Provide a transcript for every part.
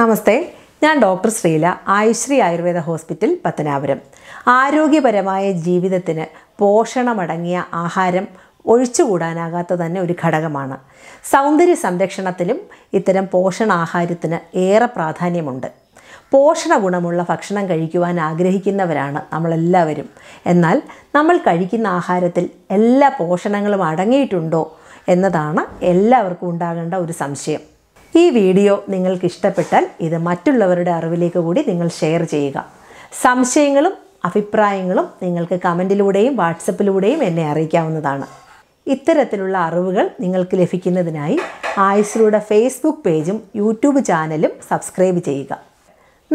നമസ്തേ ഞാൻ doctor Sreela Ayushree Ayurveda hospital Pathanapuram ആരോഗ്യപരമായ ജീവിതത്തിന് പോഷണമടങ്ങിയ ആഹാരം ഒഴിച്ചുകൂടാനാകാത്ത തന്നെ ഒരു ഘടകമാണ് സൗന്ദര്യ സംരക്ഷണത്തിലും ഇത്തരം പോഷണാഹാരത്തിന് ഏറെ പ്രാധാന്യമുണ്ട് പോഷണ ഗുണമുള്ള ഭക്ഷണം കഴിക്കുവാൻ ആഗ്രഹിക്കുന്നവരാണ് നമ്മളെല്ലാവരും എന്നാൽ നമ്മൾ കഴിക്കുന്ന ആഹാരത്തിൽ എല്ലാ പോഷണങ്ങളും അടങ്ങിയിട്ടുണ്ടോ എന്നതാണ് എല്ലാവർക്കും ഉണ്ടാകേണ്ട ഒരു സംശയം ഈ വീഡിയോ നിങ്ങൾക്ക് ഇഷ്ടപ്പെട്ടാൽ ഇത് മറ്റുള്ളവരുടെ അറിവിലേക്ക് കൂടി നിങ്ങൾ ഷെയർ ചെയ്യുക സംശയങ്ങളും അഭിപ്രായങ്ങളും നിങ്ങൾക്ക് കമൻറ്റിലൂടെയും വാട്സപ്പിലൂടെയും എന്നെ അറിയിക്കാവുന്നതാണ് ഇത്തരത്തിലുള്ള അറിവുകൾ നിങ്ങൾക്ക് ലഭിക്കുന്നതിനായി ആയുസിലൂടെ ഫേസ്ബുക്ക് പേജും യൂട്യൂബ് ചാനലും സബ്സ്ക്രൈബ് ചെയ്യുക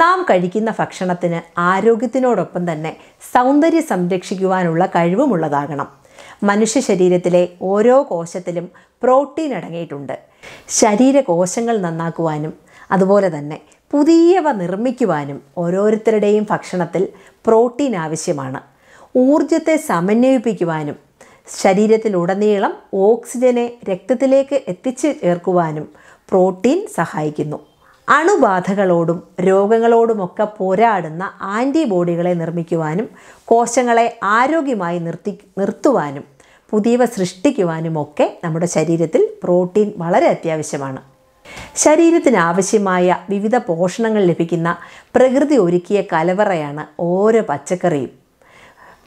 നാം കഴിക്കുന്ന ഭക്ഷണത്തിന് ആരോഗ്യത്തിനോടൊപ്പം തന്നെ സൗന്ദര്യം സംരക്ഷിക്കുവാനുള്ള കഴിവുമുള്ളതാകണം മനുഷ്യ ശരീരത്തിലെ ഓരോ കോശത്തിലും പ്രോട്ടീൻ അടങ്ങിയിട്ടുണ്ട് ശരീരകോശങ്ങൾ നന്നാക്കുവാനും അതുപോലെ തന്നെ പുതിയവ നിർമ്മിക്കുവാനും ഓരോരുത്തരുടെയും ഭക്ഷണത്തിൽ പ്രോട്ടീൻ ആവശ്യമാണ് ഊർജത്തെ സമന്വയിപ്പിക്കുവാനും ശരീരത്തിലുടനീളം ഓക്സിജനെ രക്തത്തിലേക്ക് എത്തിച്ചു ചേർക്കുവാനും പ്രോട്ടീൻ സഹായിക്കുന്നു അണുബാധകളോടും രോഗങ്ങളോടുമൊക്കെ പോരാടുന്ന ആൻറ്റിബോഡികളെ നിർമ്മിക്കുവാനും കോശങ്ങളെ ആരോഗ്യമായി നിർത്തി നിർത്തുവാനും പുതിയവ ഒക്കെ നമ്മുടെ ശരീരത്തിൽ പ്രോട്ടീൻ വളരെ അത്യാവശ്യമാണ് ശരീരത്തിന് ആവശ്യമായ വിവിധ പോഷണങ്ങൾ ലഭിക്കുന്ന പ്രകൃതി ഒരുക്കിയ കലവറയാണ് ഓരോ പച്ചക്കറിയും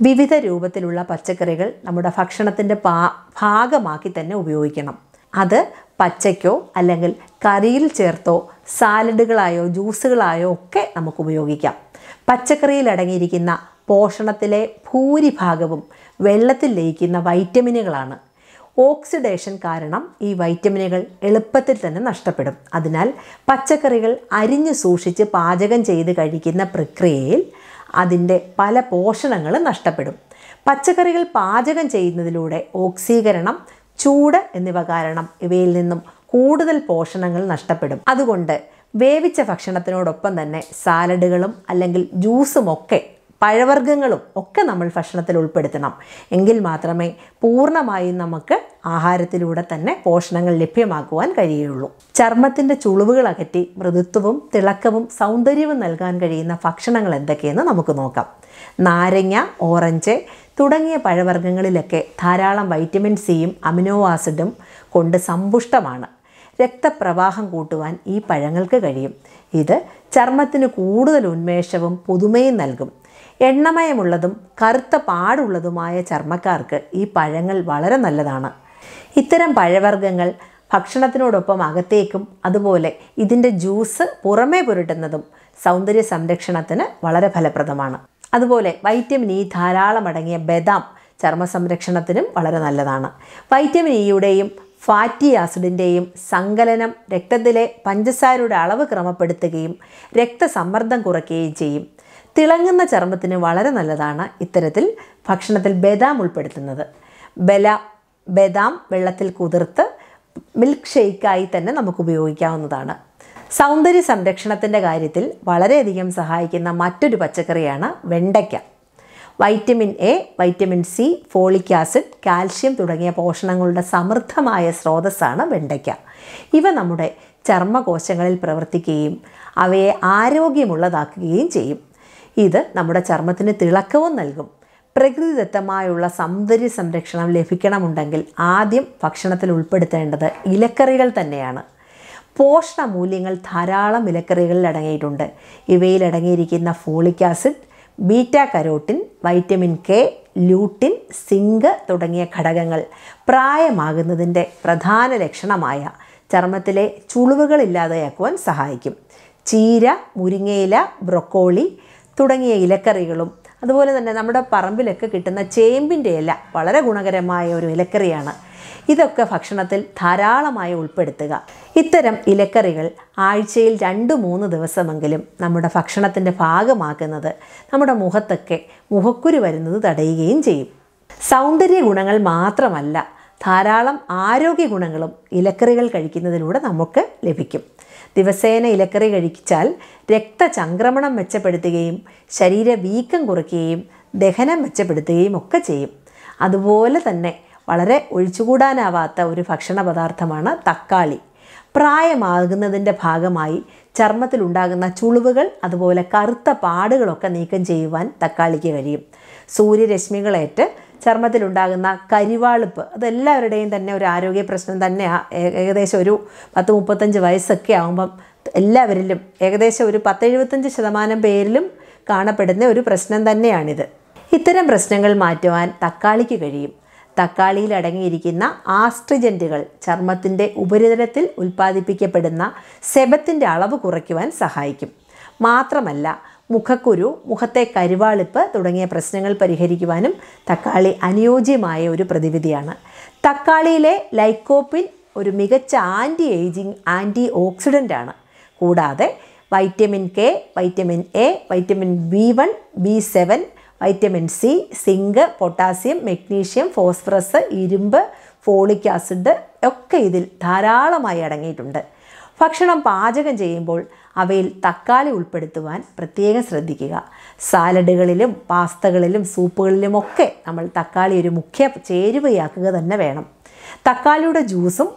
വിവിധ രൂപത്തിലുള്ള പച്ചക്കറികൾ നമ്മുടെ ഭക്ഷണത്തിൻ്റെ പാ ഭാഗമാക്കി തന്നെ ഉപയോഗിക്കണം അത് പച്ചയ്ക്കോ അല്ലെങ്കിൽ കറിയിൽ ചേർത്തോ സാലഡുകളായോ ജ്യൂസുകളായോ ഒക്കെ നമുക്ക് ഉപയോഗിക്കാം പച്ചക്കറിയിൽ അടങ്ങിയിരിക്കുന്ന പോഷണത്തിലെ ഭൂരിഭാഗവും വെള്ളത്തിൽ ലയിക്കുന്ന വൈറ്റമിനുകളാണ് ഓക്സിഡേഷൻ കാരണം ഈ വൈറ്റമിനുകൾ എളുപ്പത്തിൽ തന്നെ നഷ്ടപ്പെടും അതിനാൽ പച്ചക്കറികൾ അരിഞ്ഞു സൂക്ഷിച്ച് പാചകം ചെയ്ത് കഴിക്കുന്ന പ്രക്രിയയിൽ അതിൻ്റെ പല പോഷണങ്ങളും നഷ്ടപ്പെടും പച്ചക്കറികൾ പാചകം ചെയ്യുന്നതിലൂടെ ഓക്സീകരണം ചൂട് എന്നിവ കാരണം ഇവയിൽ നിന്നും കൂടുതൽ പോഷണങ്ങൾ നഷ്ടപ്പെടും അതുകൊണ്ട് വേവിച്ച ഭക്ഷണത്തിനോടൊപ്പം തന്നെ സാലഡുകളും അല്ലെങ്കിൽ ജ്യൂസുമൊക്കെ പഴവർഗ്ഗങ്ങളും ഒക്കെ നമ്മൾ ഭക്ഷണത്തിൽ ഉൾപ്പെടുത്തണം എങ്കിൽ മാത്രമേ പൂർണ്ണമായും നമുക്ക് ആഹാരത്തിലൂടെ തന്നെ പോഷണങ്ങൾ ലഭ്യമാക്കുവാൻ കഴിയുള്ളൂ ചർമ്മത്തിൻ്റെ ചുളിവുകൾ അകറ്റി മൃദുത്വവും തിളക്കവും സൗന്ദര്യവും നൽകാൻ കഴിയുന്ന ഭക്ഷണങ്ങൾ എന്തൊക്കെയെന്ന് നമുക്ക് നോക്കാം നാരങ്ങ ഓറഞ്ച് തുടങ്ങിയ പഴവർഗ്ഗങ്ങളിലൊക്കെ ധാരാളം വൈറ്റമിൻ സിയും അമിനോ ആസിഡും കൊണ്ട് സമ്പുഷ്ടമാണ് രക്തപ്രവാഹം കൂട്ടുവാൻ ഈ പഴങ്ങൾക്ക് കഴിയും ഇത് ചർമ്മത്തിന് കൂടുതൽ ഉന്മേഷവും പുതുമയും നൽകും എണ്ണമയമുള്ളതും കറുത്ത പാടുള്ളതുമായ ചർമ്മക്കാർക്ക് ഈ പഴങ്ങൾ വളരെ നല്ലതാണ് ഇത്തരം പഴവർഗ്ഗങ്ങൾ ഭക്ഷണത്തിനോടൊപ്പം അകത്തേക്കും അതുപോലെ ഇതിൻ്റെ ജ്യൂസ് പുറമേ പുരട്ടുന്നതും സൗന്ദര്യ സംരക്ഷണത്തിന് വളരെ ഫലപ്രദമാണ് അതുപോലെ വൈറ്റമിൻ ഇ ധാരാളം അടങ്ങിയ ബദാം ചർമ്മ സംരക്ഷണത്തിനും വളരെ നല്ലതാണ് വൈറ്റമിൻ ഇയുടെയും ഫാറ്റി ആസിഡിൻ്റെയും സങ്കലനം രക്തത്തിലെ പഞ്ചസാരയുടെ അളവ് ക്രമപ്പെടുത്തുകയും രക്തസമ്മർദ്ദം കുറയ്ക്കുകയും ചെയ്യും തിളങ്ങുന്ന ചർമ്മത്തിന് വളരെ നല്ലതാണ് ഇത്തരത്തിൽ ഭക്ഷണത്തിൽ ബദാം ഉൾപ്പെടുത്തുന്നത് ബല ബദാം വെള്ളത്തിൽ കുതിർത്ത് മിൽക്ക് ഷെയ്ക്കായി തന്നെ നമുക്ക് ഉപയോഗിക്കാവുന്നതാണ് സൗന്ദര്യ സംരക്ഷണത്തിൻ്റെ കാര്യത്തിൽ വളരെയധികം സഹായിക്കുന്ന മറ്റൊരു പച്ചക്കറിയാണ് വെണ്ടയ്ക്ക vitamin A vitamin C folic acid calcium തുടങ്ങിയ പോഷണങ്ങളുടെ സമൃദ്ധമായ സ്രോതസ്സാണ് വെണ്ടയ്ക്ക ഇവ നമ്മുടെ ചർമ്മകോശങ്ങളിൽ പ്രവർത്തിക്കുകയും അവയെ ആരോഗ്യമുള്ളതാക്കുകയും ചെയ്യും ഇത് നമ്മുടെ ചർമ്മത്തിന് തിളക്കവും നൽകും പ്രകൃതിദത്തമായുള്ള സൗന്ദര്യ സംരക്ഷണം ലഭിക്കണമുണ്ടെങ്കിൽ ആദ്യം ഭക്ഷണത്തിൽ ഉൾപ്പെടുത്തേണ്ടത് ഇലക്കറികൾ തന്നെയാണ് പോഷണ മൂല്യങ്ങൾ ധാരാളം ഇലക്കറികളിൽ അടങ്ങിയിട്ടുണ്ട് ഇവയിൽ അടങ്ങിയിരിക്കുന്ന folic acid beta carotene vitamin K lutein zinc തുടങ്ങിയ ഘടകങ്ങൾ പ്രായമാകുന്നതിൻ്റെ പ്രധാന ലക്ഷണമായ ചർമ്മത്തിലെ ചുളിവുകൾ ഇല്ലാതെയാക്കുവാൻ സഹായിക്കും ചീര മുരിങ്ങയില ബ്രൊക്കോളി തുടങ്ങിയ ഇലക്കറികളും അതുപോലെ തന്നെ നമ്മുടെ പറമ്പിലൊക്കെ കിട്ടുന്ന ചേമ്പിൻ്റെ ഇല വളരെ ഗുണകരമായ ഒരു ഇലക്കറിയാണ് ഇതൊക്കെ ഭക്ഷണത്തിൽ ധാരാളമായി ഉൾപ്പെടുത്തുക ഇത്തരം ഇലക്കറികൾ ആഴ്ചയിൽ രണ്ട് മൂന്ന് ദിവസമെങ്കിലും നമ്മുടെ ഭക്ഷണത്തിൻ്റെ ഭാഗമാക്കുന്നത് നമ്മുടെ മുഖത്തൊക്കെ മുഖക്കുരു വരുന്നത് തടയുകയും ചെയ്യും സൗന്ദര്യ ഗുണങ്ങൾ മാത്രമല്ല ധാരാളം ആരോഗ്യ ഗുണങ്ങളും ഇലക്കറികൾ കഴിക്കുന്നതിലൂടെ നമുക്ക് ലഭിക്കും ദിവസേന ഇലക്കറി കഴിച്ചാൽ രക്തചംക്രമണം മെച്ചപ്പെടുത്തുകയും ശരീര വീക്കം കുറയ്ക്കുകയും ദഹനം മെച്ചപ്പെടുത്തുകയും ഒക്കെ ചെയ്യും അതുപോലെ തന്നെ വളരെ ഒഴിച്ചുകൂടാനാവാത്ത ഒരു ഭക്ഷണ പദാർത്ഥമാണ് തക്കാളി പ്രായമാകുന്നതിൻ്റെ ഭാഗമായി ചർമ്മത്തിലുണ്ടാകുന്ന ചുളിവുകൾ അതുപോലെ കറുത്ത പാടുകളൊക്കെ നീക്കം ചെയ്യുവാൻ തക്കാളിക്ക് കഴിയും സൂര്യരശ്മികളേറ്റ് ചർമ്മത്തിലുണ്ടാകുന്ന കരിവാളിപ്പ് അതെല്ലാവരുടെയും തന്നെ ഒരു ആരോഗ്യ പ്രശ്നം തന്നെയാണ് ഏകദേശം ഒരു പത്ത് മുപ്പത്തഞ്ച് വയസ്സൊക്കെ ആകുമ്പം എല്ലാവരിലും ഏകദേശം ഒരു പത്തെഴുപത്തഞ്ച് ശതമാനം പേരിലും കാണപ്പെടുന്ന ഒരു പ്രശ്നം തന്നെയാണിത് ഇത്തരം പ്രശ്നങ്ങൾ മാറ്റുവാൻ തക്കാളിക്ക് കഴിയും തക്കാളിയിൽ അടങ്ങിയിരിക്കുന്ന ആസ്ട്രിജൻറ്റുകൾ ചർമ്മത്തിൻ്റെ ഉപരിതലത്തിൽ ഉൽപ്പാദിപ്പിക്കപ്പെടുന്ന സെബത്തിൻ്റെ അളവ് കുറയ്ക്കുവാൻ സഹായിക്കും മാത്രമല്ല മുഖക്കുരു മുഖത്തെ കരുവാളിപ്പ് തുടങ്ങിയ പ്രശ്നങ്ങൾ പരിഹരിക്കുവാനും തക്കാളി അനുയോജ്യമായ ഒരു പ്രതിവിധിയാണ് തക്കാളിയിലെ ലൈക്കോപ്പിൻ ഒരു മികച്ച ആൻറ്റി ഏജിങ് ആൻറ്റി ആണ് കൂടാതെ vitamin K vitamin A vitamin B one B seven vitamin C zinc potassium magnesium phosphorus ഇരുമ്പ് ഫോളിക് ആസിഡ് ഒക്കെ ഇതിൽ ധാരാളമായി അടങ്ങിയിട്ടുണ്ട് ഭക്ഷണം പാചകം ചെയ്യുമ്പോൾ അവയിൽ തക്കാളി ഉൾപ്പെടുത്തുവാൻ പ്രത്യേകം ശ്രദ്ധിക്കുക സാലഡുകളിലും പാസ്തകളിലും സൂപ്പുകളിലുമൊക്കെ നമ്മൾ തക്കാളി ഒരു മുഖ്യ ചേരുവയാക്കുക തന്നെ വേണം തക്കാളിയുടെ ജ്യൂസും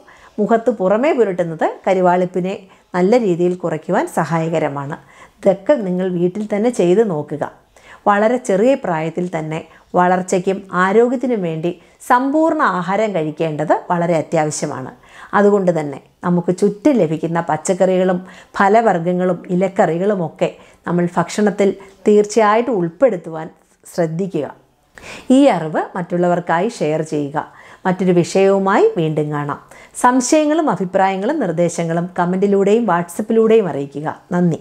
മുഖത്ത് പുറമേ പുരട്ടുന്നത് കരിവാളിപ്പിനെ നല്ല രീതിയിൽ കുറയ്ക്കുവാൻ സഹായകരമാണ് ഇതൊക്കെ നിങ്ങൾ വീട്ടിൽ തന്നെ ചെയ്ത് നോക്കുക വളരെ ചെറിയ പ്രായത്തിൽ തന്നെ വളർച്ചയ്ക്കും ആരോഗ്യത്തിനും വേണ്ടി സമ്പൂർണ്ണ ആഹാരം കഴിക്കേണ്ടത് വളരെ അത്യാവശ്യമാണ് അതുകൊണ്ട് തന്നെ നമുക്ക് ചുറ്റും ലഭിക്കുന്ന പച്ചക്കറികളും ഫലവർഗ്ഗങ്ങളും ഇലക്കറികളും ഒക്കെ നമ്മൾ ഭക്ഷണത്തിൽ തീർച്ചയായിട്ടും ഉൾപ്പെടുത്തുവാൻ ശ്രദ്ധിക്കുക ഈ അറിവ് മറ്റുള്ളവർക്കായി ഷെയർ ചെയ്യുക മറ്റൊരു വിഷയവുമായി വീണ്ടും കാണാം സംശയങ്ങളും അഭിപ്രായങ്ങളും നിർദ്ദേശങ്ങളും കമൻറ്റിലൂടെയും വാട്സപ്പിലൂടെയും അറിയിക്കുക നന്ദി